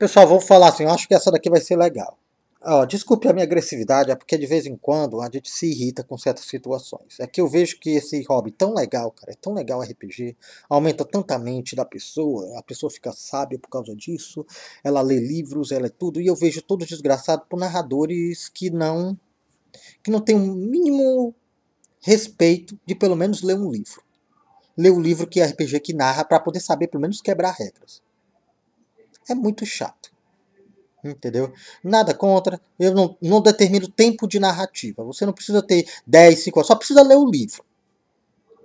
Pessoal, vou falar assim, eu acho que essa daqui vai ser legal. desculpe a minha agressividade, é porque de vez em quando a gente se irrita com certas situações. É que eu vejo que esse hobby tão legal, cara, é tão legal RPG, aumenta tanta mente da pessoa, a pessoa fica sábia por causa disso, ela lê livros, ela é tudo, e eu vejo todo desgraçado por narradores que não que não tem o um mínimo respeito de pelo menos ler um livro. Ler o um livro que é RPG que narra para poder saber pelo menos quebrar regras. É muito chato. Entendeu? Nada contra. Eu não, não determino tempo de narrativa. Você não precisa ter 10, 5 Só precisa ler o livro.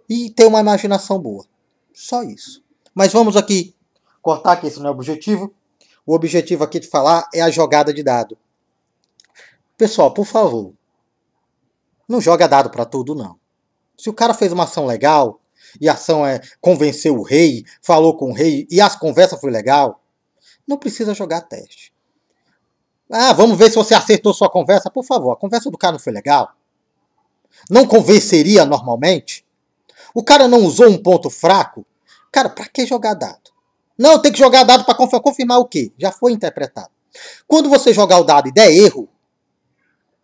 E ter uma imaginação boa. Só isso. Mas vamos aqui cortar, que esse não é o objetivo. O objetivo aqui de falar é a jogada de dado. Pessoal, por favor, não joga dado para tudo, não. Se o cara fez uma ação legal, e a ação é convencer o rei, falou com o rei, e as conversas foi legal, não precisa jogar teste. Ah, vamos ver se você acertou sua conversa. Por favor, a conversa do cara não foi legal? Não convenceria normalmente? O cara não usou um ponto fraco? Cara, pra que jogar dado? Não, tem que jogar dado para confirmar, confirmar o quê? Já foi interpretado. Quando você jogar o dado e der erro,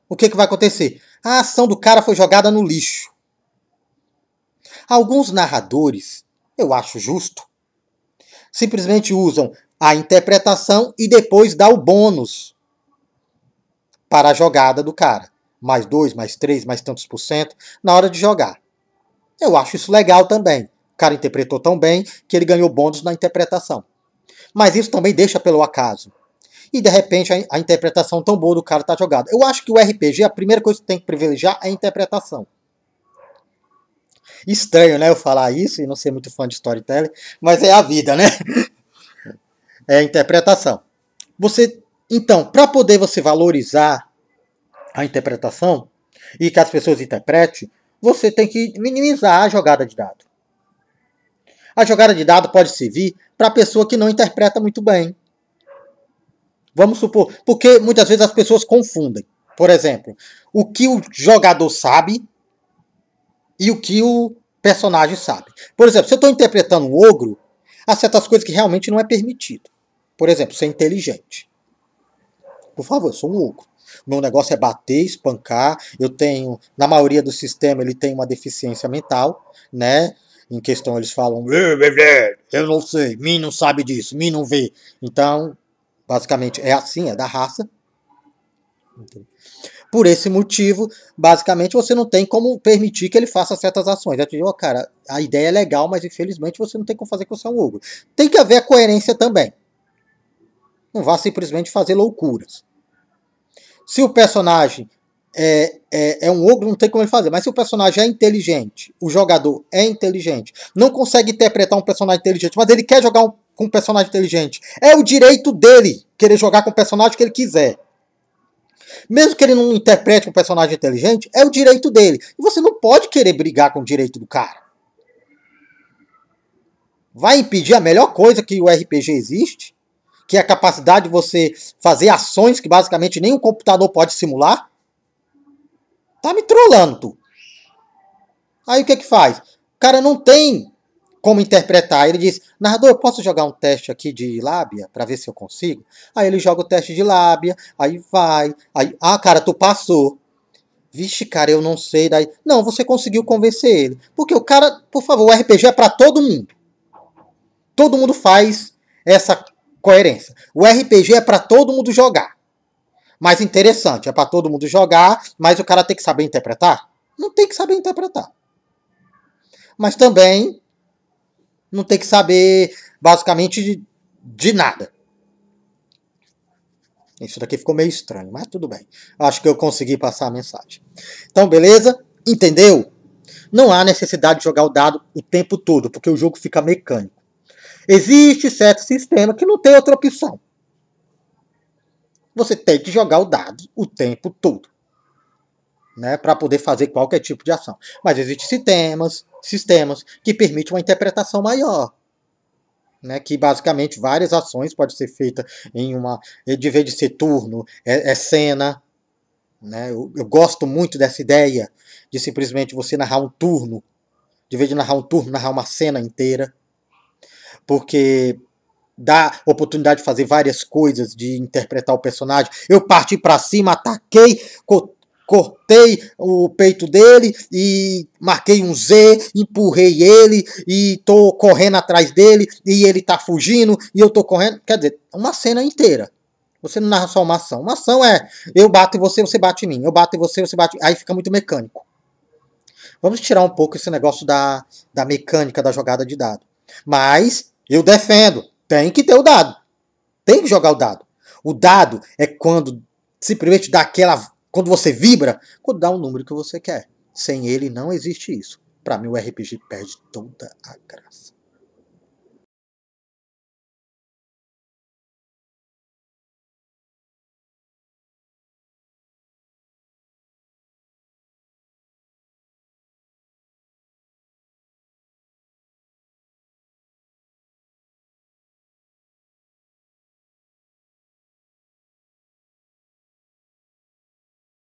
o que, que vai acontecer? A ação do cara foi jogada no lixo. Alguns narradores, eu acho justo, simplesmente usam a interpretação e depois dá o bônus para a jogada do cara. Mais dois, mais três, mais tantos por cento na hora de jogar. Eu acho isso legal também. O cara interpretou tão bem que ele ganhou bônus na interpretação. Mas isso também deixa pelo acaso. E de repente a, a interpretação tão boa do cara tá jogada. Eu acho que o RPG, a primeira coisa que tem que privilegiar é a interpretação. Estranho, né? Eu falar isso e não ser muito fã de storytelling, mas é a vida, né? é a interpretação. Você, então, para poder você valorizar a interpretação e que as pessoas interpretem, você tem que minimizar a jogada de dado. A jogada de dado pode servir para a pessoa que não interpreta muito bem. Vamos supor, porque muitas vezes as pessoas confundem. Por exemplo, o que o jogador sabe e o que o personagem sabe. Por exemplo, se eu estou interpretando um ogro, Há certas coisas que realmente não é permitido. Por exemplo, ser inteligente. Por favor, eu sou um louco. Meu negócio é bater, espancar. Eu tenho, na maioria do sistema, ele tem uma deficiência mental, né? Em questão, eles falam, eu não sei, mim não sabe disso, mim não vê. Então, basicamente, é assim, é da raça. Entendeu? Por esse motivo, basicamente, você não tem como permitir que ele faça certas ações. É dizer, tipo, oh, cara, a ideia é legal, mas infelizmente você não tem como fazer com o seu ogro. Tem que haver a coerência também. Não vá simplesmente fazer loucuras. Se o personagem é, é, é, um ogro, não tem como ele fazer. Mas se o personagem é inteligente, o jogador é inteligente, não consegue interpretar um personagem inteligente, mas ele quer jogar um, com um personagem inteligente, é o direito dele querer jogar com o personagem que ele quiser mesmo que ele não interprete um personagem inteligente, é o direito dele. E você não pode querer brigar com o direito do cara. Vai impedir a melhor coisa que o RPG existe, que é a capacidade de você fazer ações que basicamente nenhum computador pode simular? Tá me trollando, tu. Aí o que é que faz? O cara não tem como interpretar. Ele diz: Narrador, eu posso jogar um teste aqui de lábia para ver se eu consigo? Aí ele joga o teste de lábia, aí vai, aí, ah, cara, tu passou. Vixe, cara, eu não sei. Daí, não, você conseguiu convencer ele. Porque o cara, por favor, o RPG é para todo mundo. Todo mundo faz essa coerência. O RPG é para todo mundo jogar. Mas interessante, é para todo mundo jogar, mas o cara tem que saber interpretar? Não tem que saber interpretar. Mas também não ter que saber basicamente de, de nada. Isso daqui ficou meio estranho, mas tudo bem. Acho que eu consegui passar a mensagem. Então, beleza? Entendeu? Não há necessidade de jogar o dado o tempo todo, porque o jogo fica mecânico. Existe certo sistema que não tem outra opção. Você tem que jogar o dado o tempo todo né, para poder fazer qualquer tipo de ação. Mas existem sistemas, sistemas que permitem uma interpretação maior. Né, que basicamente várias ações podem ser feitas em uma. De vez de ser turno, é, é cena. Né, eu, eu gosto muito dessa ideia de simplesmente você narrar um turno. De vez de narrar um turno, narrar uma cena inteira. Porque dá oportunidade de fazer várias coisas, de interpretar o personagem. Eu parti para cima, ataquei, cortei o peito dele e marquei um Z, empurrei ele e tô correndo atrás dele e ele tá fugindo e eu tô correndo. Quer dizer, uma cena inteira. Você não narra só uma ação. Uma ação é eu bato em você, você bate em mim. Eu bato em você, você bate. Aí fica muito mecânico. Vamos tirar um pouco esse negócio da, da mecânica da jogada de dado. Mas eu defendo. Tem que ter o dado. Tem que jogar o dado. O dado é quando simplesmente dá aquela quando você vibra, quando dá o um número que você quer. Sem ele não existe isso. Para mim o RPG perde toda a graça.